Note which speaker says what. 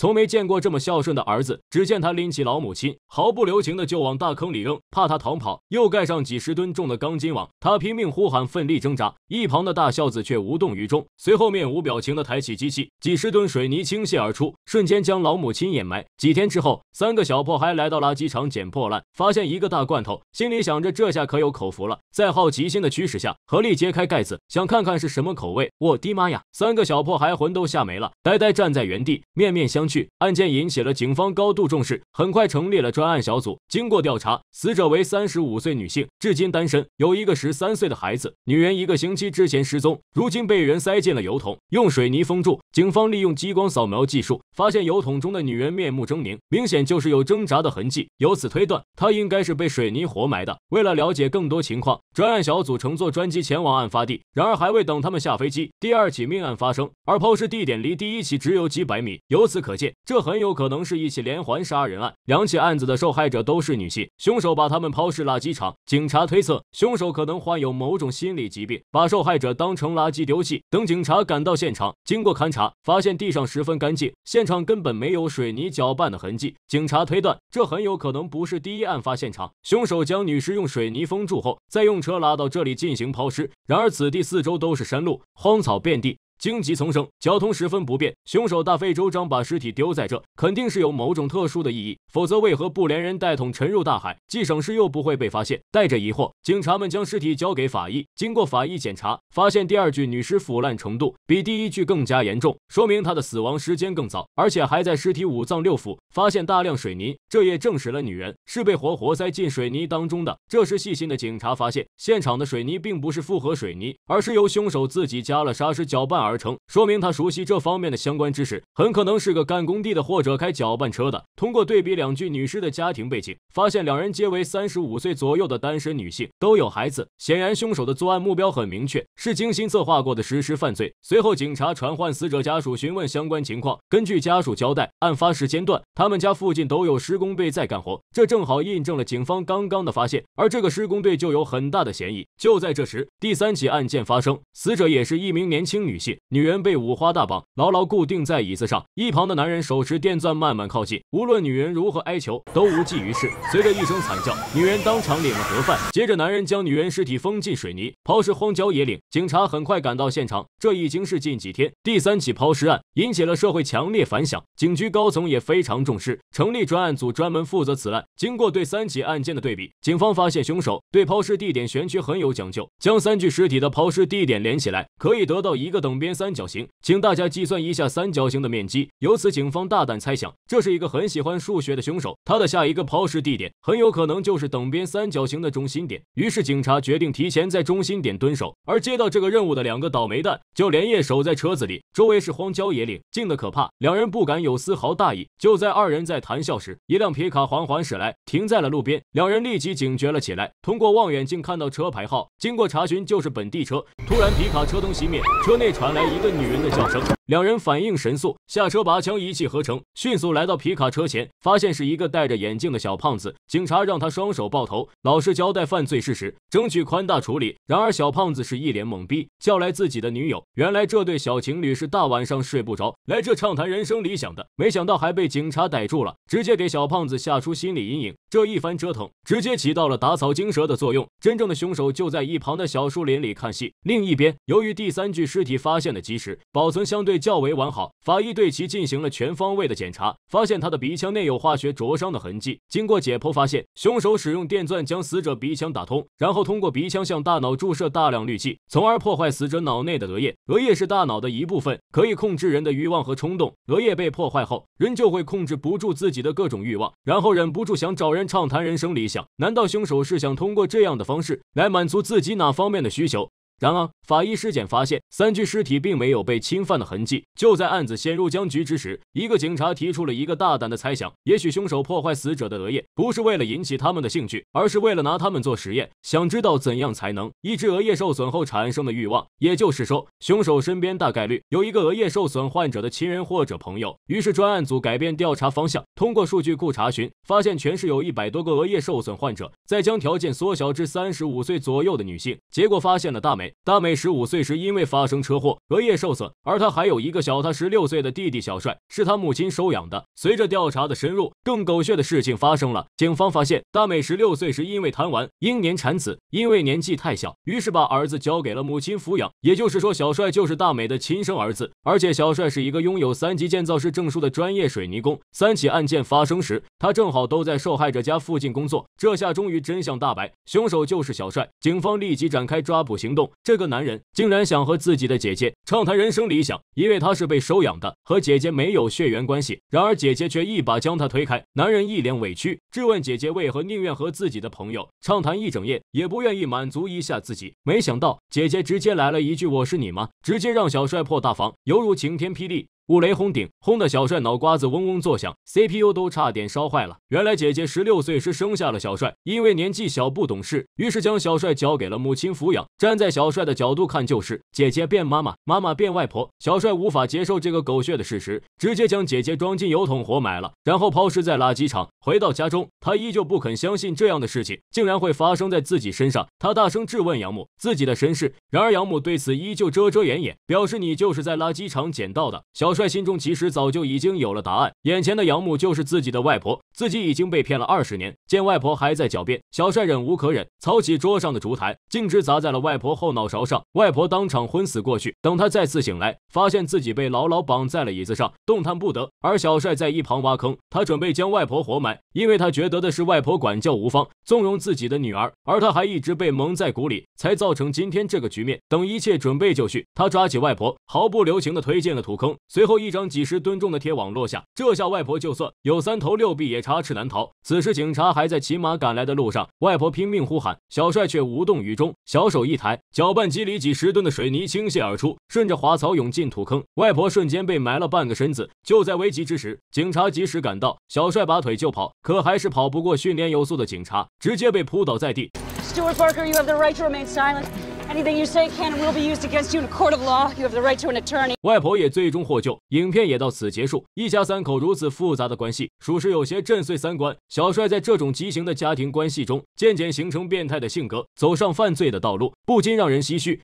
Speaker 1: 从没见过这么孝顺的儿子，只见他拎起老母亲，毫不留情的就往大坑里扔，怕他逃跑，又盖上几十吨重的钢筋网。他拼命呼喊，奋力挣扎，一旁的大孝子却无动于衷，随后面无表情的抬起机器，几十吨水泥倾泻而出，瞬间将老母亲掩埋。几天之后，三个小破孩来到垃圾场捡破烂，发现一个大罐头，心里想着这下可有口福了。在好奇心的驱使下，合力揭开盖子，想看看是什么口味。我的妈呀！三个小破孩魂都吓没了，呆呆站在原地，面面相。案件引起了警方高度重视，很快成立了专案小组。经过调查，死者为三十五岁女性，至今单身，有一个十三岁的孩子。女人一个星期之前失踪，如今被人塞进了油桶，用水泥封住。警方利用激光扫描技术，发现油桶中的女人面目狰狞，明显就是有挣扎的痕迹。由此推断，她应该是被水泥活埋的。为了了解更多情况，专案小组乘坐专机前往案发地。然而，还未等他们下飞机，第二起命案发生，而抛尸地点离第一起只有几百米。由此可，这很有可能是一起连环杀人案，两起案子的受害者都是女性，凶手把她们抛尸垃圾场。警察推测，凶手可能患有某种心理疾病，把受害者当成垃圾丢弃。等警察赶到现场，经过勘查，发现地上十分干净，现场根本没有水泥搅拌的痕迹。警察推断，这很有可能不是第一案发现场。凶手将女尸用水泥封住后，再用车拉到这里进行抛尸。然而，此地四周都是山路，荒草遍地。荆棘丛生，交通十分不便。凶手大费周章把尸体丢在这，肯定是有某种特殊的意义，否则为何不连人带桶沉入大海，既省事又不会被发现？带着疑惑，警察们将尸体交给法医。经过法医检查，发现第二具女尸腐烂程度比第一具更加严重，说明她的死亡时间更早，而且还在尸体五脏六腑发现大量水泥，这也证实了女人是被活活塞进水泥当中的。这时，细心的警察发现，现场的水泥并不是复合水泥，而是由凶手自己加了沙石搅拌而。而成，说明他熟悉这方面的相关知识，很可能是个干工地的或者开搅拌车的。通过对比两具女尸的家庭背景，发现两人皆为三十五岁左右的单身女性，都有孩子。显然，凶手的作案目标很明确，是精心策划过的实施犯罪。随后，警察传唤死者家属询问相关情况。根据家属交代，案发时间段他们家附近都有施工队在干活，这正好印证了警方刚刚的发现。而这个施工队就有很大的嫌疑。就在这时，第三起案件发生，死者也是一名年轻女性。女人被五花大绑，牢牢固定在椅子上。一旁的男人手持电钻，慢慢靠近。无论女人如何哀求，都无济于事。随着一声惨叫，女人当场领了盒饭。接着，男人将女人尸体封进水泥，抛尸荒郊野岭。警察很快赶到现场。这已经是近几天第三起抛尸案，引起了社会强烈反响。警局高层也非常重视，成立专案组专门负责此案。经过对三起案件的对比，警方发现凶手对抛尸地点选取很有讲究。将三具尸体的抛尸地点连起来，可以得到一个等边。三角形，请大家计算一下三角形的面积。由此，警方大胆猜想，这是一个很喜欢数学的凶手。他的下一个抛尸地点很有可能就是等边三角形的中心点。于是，警察决定提前在中心点蹲守。而接到这个任务的两个倒霉蛋，就连夜守在车子里。周围是荒郊野岭，静得可怕，两人不敢有丝毫大意。就在二人在谈笑时，一辆皮卡缓缓驶来，停在了路边。两人立即警觉了起来，通过望远镜看到车牌号，经过查询就是本地车。突然，皮卡车灯熄灭，车内传来。一个女人的叫声。两人反应神速，下车拔枪，一气呵成，迅速来到皮卡车前，发现是一个戴着眼镜的小胖子。警察让他双手抱头，老实交代犯罪事实，争取宽大处理。然而小胖子是一脸懵逼，叫来自己的女友。原来这对小情侣是大晚上睡不着，来这畅谈人生理想的，没想到还被警察逮住了，直接给小胖子吓出心理阴影。这一番折腾，直接起到了打草惊蛇的作用。真正的凶手就在一旁的小树林里看戏。另一边，由于第三具尸体发现的及时，保存相对。较为完好，法医对其进行了全方位的检查，发现他的鼻腔内有化学灼伤的痕迹。经过解剖发现，凶手使用电钻将死者鼻腔打通，然后通过鼻腔向大脑注射大量氯气，从而破坏死者脑内的额叶。额叶是大脑的一部分，可以控制人的欲望和冲动。额叶被破坏后，人就会控制不住自己的各种欲望，然后忍不住想找人畅谈人生理想。难道凶手是想通过这样的方式来满足自己哪方面的需求？然而，法医尸检发现，三具尸体并没有被侵犯的痕迹。就在案子陷入僵局之时，一个警察提出了一个大胆的猜想：也许凶手破坏死者的额叶，不是为了引起他们的兴趣，而是为了拿他们做实验，想知道怎样才能抑制额叶受损后产生的欲望。也就是说，凶手身边大概率有一个额叶受损患者的亲人或者朋友。于是，专案组改变调查方向，通过数据库查询，发现全市有一百多个额叶受损患者。再将条件缩小至三十五岁左右的女性，结果发现了大美。大美十五岁时因为发生车祸，额叶受损，而他还有一个小他十六岁的弟弟小帅，是他母亲收养的。随着调查的深入，更狗血的事情发生了。警方发现，大美十六岁时因为贪玩，因年产子，因为年纪太小，于是把儿子交给了母亲抚养。也就是说，小帅就是大美的亲生儿子，而且小帅是一个拥有三级建造师证书的专业水泥工。三起案件发生时，他正好都在受害者家附近工作。这下终于真相大白，凶手就是小帅。警方立即展开抓捕行动。这个男人竟然想和自己的姐姐畅谈人生理想，因为他是被收养的，和姐姐没有血缘关系。然而姐姐却一把将他推开，男人一脸委屈，质问姐姐为何宁愿和自己的朋友畅谈一整夜，也不愿意满足一下自己。没想到姐姐直接来了一句：“我是你妈！”直接让小帅破大防，犹如晴天霹雳。五雷轰顶，轰得小帅脑瓜子嗡嗡作响，CPU 都差点烧坏了。原来姐姐十六岁时生下了小帅，因为年纪小不懂事，于是将小帅交给了母亲抚养。站在小帅的角度看，就是姐姐变妈妈，妈妈变外婆。小帅无法接受这个狗血的事实，直接将姐姐装进油桶活埋了，然后抛尸在垃圾场。回到家中，他依旧不肯相信这样的事情竟然会发生在自己身上。他大声质问养母自己的身世，然而养母对此依旧遮遮掩掩，表示你就是在垃圾场捡到的。小。帅。帅心中其实早就已经有了答案，眼前的杨母就是自己的外婆，自己已经被骗了二十年。见外婆还在狡辩，小帅忍无可忍，操起桌上的烛台，径直砸在了外婆后脑勺上，外婆当场昏死过去。等他再次醒来，发现自己被牢牢绑在了椅子上，动弹不得。而小帅在一旁挖坑，他准备将外婆活埋，因为他觉得的是外婆管教无方，纵容自己的女儿，而他还一直被蒙在鼓里，才造成今天这个局面。等一切准备就绪，他抓起外婆，毫不留情地推进了土坑，随后。后一张几十吨重的铁网落下，这下外婆就算有三头六臂也插翅难逃。此时警察还在骑马赶来的路上，外婆拼命呼喊，小帅却无动于衷。小手一抬，搅拌机里几十吨的水泥倾泻而出，顺着滑槽涌进土坑，外婆瞬间被埋了半个身子。就在危急之时，警察及时赶到，小帅拔腿就跑，可还是跑不过训练有素的警察，直接被扑倒在地。Anything you say can and will be used against you in a court of law. You have the right to an attorney. 外婆也最终获救，影片也到此结束。一家三口如此复杂的关系，属实有些震碎三观。小帅在这种畸形的家庭关系中，渐渐形成变态的性格，走上犯罪的道路，不禁让人唏嘘。